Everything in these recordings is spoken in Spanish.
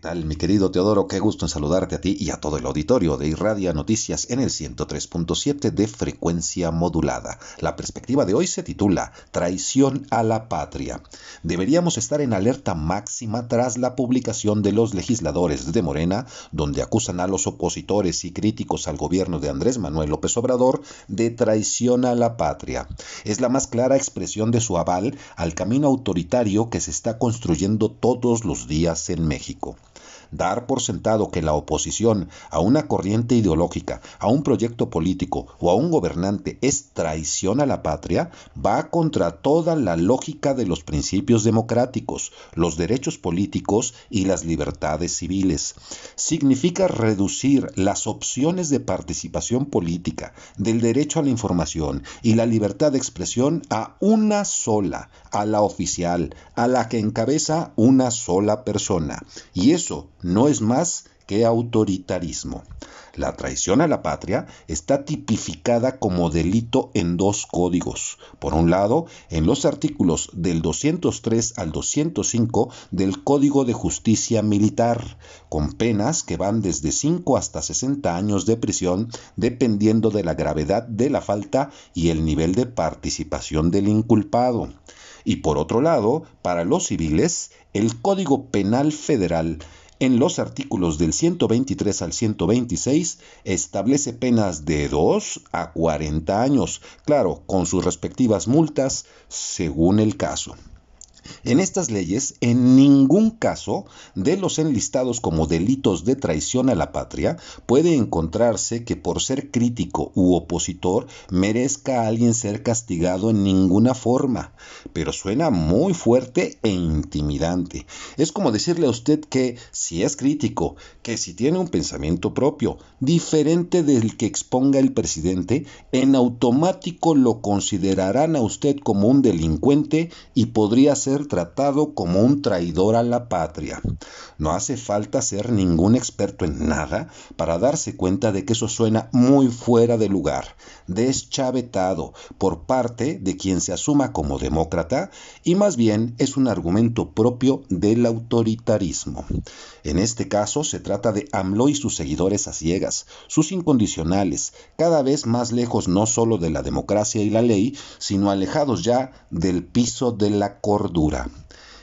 tal, mi querido Teodoro? Qué gusto en saludarte a ti y a todo el auditorio de Irradia Noticias en el 103.7 de frecuencia modulada. La perspectiva de hoy se titula Traición a la Patria. Deberíamos estar en alerta máxima tras la publicación de los legisladores de Morena, donde acusan a los opositores y críticos al gobierno de Andrés Manuel López Obrador de traición a la patria. Es la más clara expresión de su aval al camino autoritario que se está construyendo todos los días en México dar por sentado que la oposición a una corriente ideológica, a un proyecto político o a un gobernante es traición a la patria, va contra toda la lógica de los principios democráticos, los derechos políticos y las libertades civiles. Significa reducir las opciones de participación política, del derecho a la información y la libertad de expresión a una sola, a la oficial, a la que encabeza una sola persona. Y eso no es más que autoritarismo. La traición a la patria está tipificada como delito en dos códigos. Por un lado, en los artículos del 203 al 205 del Código de Justicia Militar, con penas que van desde 5 hasta 60 años de prisión, dependiendo de la gravedad de la falta y el nivel de participación del inculpado. Y por otro lado, para los civiles, el Código Penal Federal en los artículos del 123 al 126 establece penas de 2 a 40 años, claro, con sus respectivas multas según el caso. En estas leyes, en ningún caso de los enlistados como delitos de traición a la patria puede encontrarse que por ser crítico u opositor merezca a alguien ser castigado en ninguna forma. Pero suena muy fuerte e intimidante. Es como decirle a usted que si es crítico, que si tiene un pensamiento propio, diferente del que exponga el presidente, en automático lo considerarán a usted como un delincuente y podría ser tratado como un traidor a la patria. No hace falta ser ningún experto en nada para darse cuenta de que eso suena muy fuera de lugar, deschavetado por parte de quien se asuma como demócrata y más bien es un argumento propio del autoritarismo. En este caso se trata de AMLO y sus seguidores a ciegas, sus incondicionales, cada vez más lejos no solo de la democracia y la ley, sino alejados ya del piso de la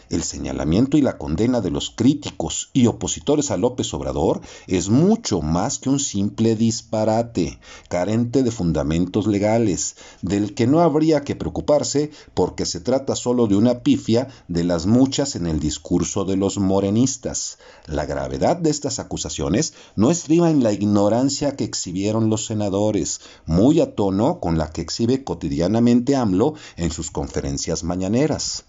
el señalamiento y la condena de los críticos y opositores a López Obrador es mucho más que un simple disparate, carente de fundamentos legales, del que no habría que preocuparse porque se trata solo de una pifia de las muchas en el discurso de los morenistas. La gravedad de estas acusaciones no estriba en la ignorancia que exhibieron los senadores, muy a tono con la que exhibe cotidianamente AMLO en sus conferencias mañaneras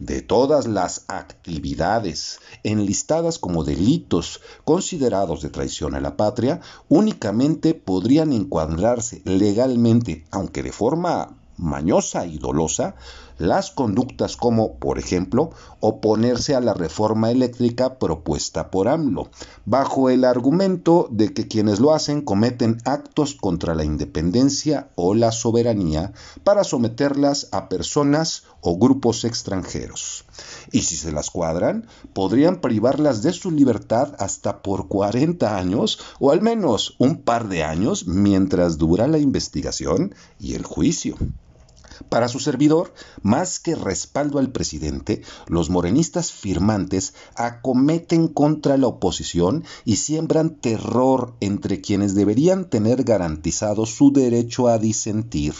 de todas las actividades enlistadas como delitos considerados de traición a la patria, únicamente podrían encuadrarse legalmente, aunque de forma mañosa y dolosa, las conductas como, por ejemplo, oponerse a la reforma eléctrica propuesta por AMLO, bajo el argumento de que quienes lo hacen cometen actos contra la independencia o la soberanía para someterlas a personas o grupos extranjeros. Y si se las cuadran, podrían privarlas de su libertad hasta por 40 años o al menos un par de años mientras dura la investigación y el juicio. Para su servidor, más que respaldo al presidente, los morenistas firmantes acometen contra la oposición y siembran terror entre quienes deberían tener garantizado su derecho a disentir.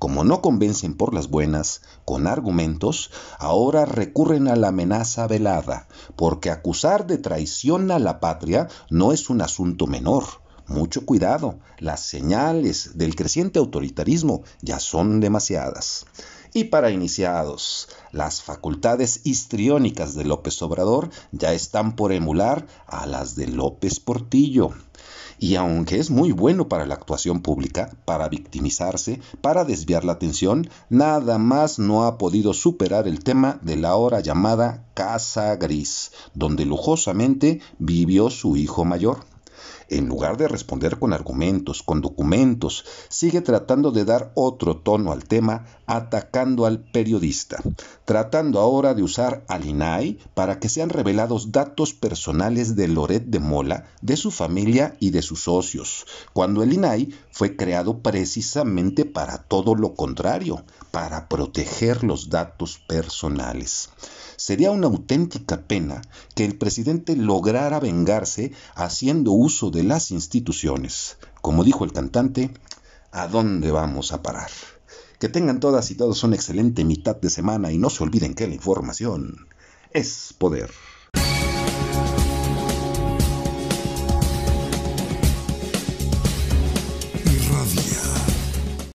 Como no convencen por las buenas, con argumentos, ahora recurren a la amenaza velada, porque acusar de traición a la patria no es un asunto menor mucho cuidado, las señales del creciente autoritarismo ya son demasiadas. Y para iniciados, las facultades histriónicas de López Obrador ya están por emular a las de López Portillo. Y aunque es muy bueno para la actuación pública, para victimizarse, para desviar la atención, nada más no ha podido superar el tema de la hora llamada Casa Gris, donde lujosamente vivió su hijo mayor en lugar de responder con argumentos, con documentos, sigue tratando de dar otro tono al tema, atacando al periodista, tratando ahora de usar al INAI para que sean revelados datos personales de Loret de Mola, de su familia y de sus socios, cuando el INAI fue creado precisamente para todo lo contrario, para proteger los datos personales. Sería una auténtica pena que el presidente lograra vengarse haciendo uso de las instituciones. Como dijo el cantante, ¿a dónde vamos a parar? Que tengan todas y todos una excelente mitad de semana y no se olviden que la información es poder.